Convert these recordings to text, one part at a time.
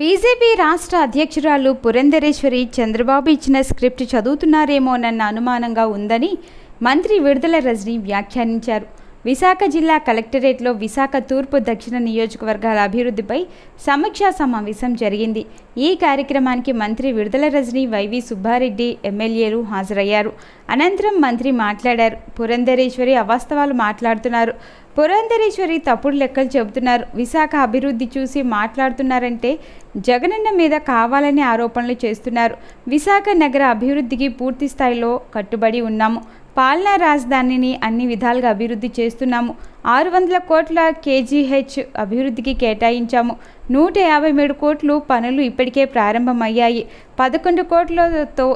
BJP రాష్ట్ర అధ్యక్షురాలు పురంధరేశ్వరి చంద్రబాబు ఇచ్చిన స్క్రిప్ట్ చదువుతున్నారేమోనన్న అనుమానంగా ఉందని మంత్రి విడుదల రజని వ్యాఖ్యానించారు విశాఖ జిల్లా కలెక్టరేట్లో విశాఖ తూర్పు దక్షిణ నియోజకవర్గాల అభివృద్ధిపై సమీక్షా సమావేశం జరిగింది ఈ కార్యక్రమానికి మంత్రి విడుదల రజని వైవి సుబ్బారెడ్డి ఎమ్మెల్యేలు హాజరయ్యారు అనంతరం మంత్రి మాట్లాడారు పురంధరేశ్వరి అవాస్తవాలు మాట్లాడుతున్నారు పురంధరేశ్వరి తప్పుడు లెక్కలు చెబుతున్నారు విశాఖ అభివృద్ధి చూసి మాట్లాడుతున్నారంటే జగనన్న మీద కావాలనే ఆరోపణలు చేస్తున్నారు విశాఖ నగర అభివృద్ధికి పూర్తి స్థాయిలో కట్టుబడి ఉన్నాము పాలనా రాజధానిని అన్ని విధాలుగా అభివృద్ధి చేస్తున్నాము ఆరు వందల కోట్ల కేజీహెచ్ అభివృద్ధికి కేటాయించాము నూట యాభై మూడు కోట్లు పనులు ఇప్పటికే ప్రారంభమయ్యాయి పదకొండు కోట్లతో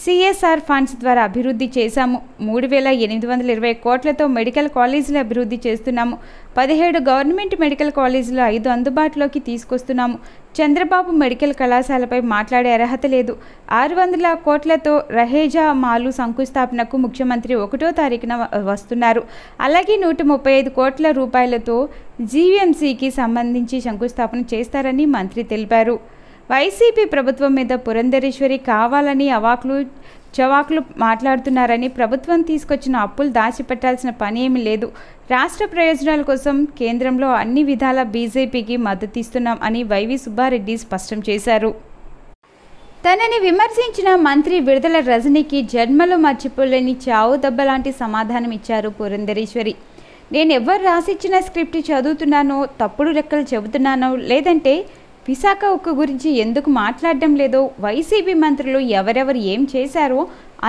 సిఎస్ఆర్ ఫండ్స్ ద్వారా అభివృద్ధి చేశాము మూడు వేల ఎనిమిది వందల ఇరవై కోట్లతో మెడికల్ కాలేజీలు అభివృద్ధి చేస్తున్నాము పదిహేడు గవర్నమెంట్ మెడికల్ కాలేజీలు ఐదు అందుబాటులోకి తీసుకొస్తున్నాము చంద్రబాబు మెడికల్ కళాశాలపై మాట్లాడే అర్హత లేదు ఆరు వందల కోట్లతో రహేజా మాలు శంకుస్థాపనకు ముఖ్యమంత్రి ఒకటో తారీఖున వస్తున్నారు అలాగే నూట ముప్పై ఐదు కోట్ల రూపాయలతో జీవీఎంసీకి సంబంధించి శంకుస్థాపన చేస్తారని మంత్రి తెలిపారు వైసీపీ ప్రభుత్వం మీద పురంధరేశ్వరి కావాలని అవాకులు చవాకులు మాట్లాడుతున్నారని ప్రభుత్వం తీసుకొచ్చిన అప్పులు దాచిపెట్టాల్సిన పని ఏమీ లేదు రాష్ట్ర ప్రయోజనాల కోసం కేంద్రంలో అన్ని విధాల బీజేపీకి మద్దతిస్తున్నాం అని వైవి సుబ్బారెడ్డి స్పష్టం చేశారు తనని విమర్శించిన మంత్రి విడుదల రజనీకి జన్మలు మర్చిపోలేని చావు దెబ్బలాంటి సమాధానం ఇచ్చారు పురంధరేశ్వరి నేను ఎవరు రాసిచ్చిన స్క్రిప్ట్ చదువుతున్నానో తప్పుడు రెక్కలు చెబుతున్నానో లేదంటే విశాఖ ఉక్కు గురించి ఎందుకు మాట్లాడడం లేదో వైసీపీ మంత్రులు ఎవరెవరు ఏం చేశారో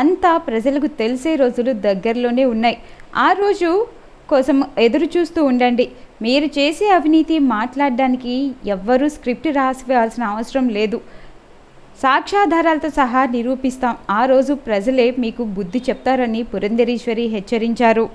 అంతా ప్రజలకు తెలిసే రోజులు దగ్గరలోనే ఉన్నాయి ఆ రోజు కోసం ఎదురు చూస్తూ ఉండండి మీరు చేసే అవినీతి మాట్లాడడానికి ఎవ్వరూ స్క్రిప్ట్ రాసివేయాల్సిన అవసరం లేదు సాక్ష్యాధారాలతో సహా నిరూపిస్తాం ఆ రోజు ప్రజలే మీకు బుద్ధి చెప్తారని పురంధరీశ్వరి హెచ్చరించారు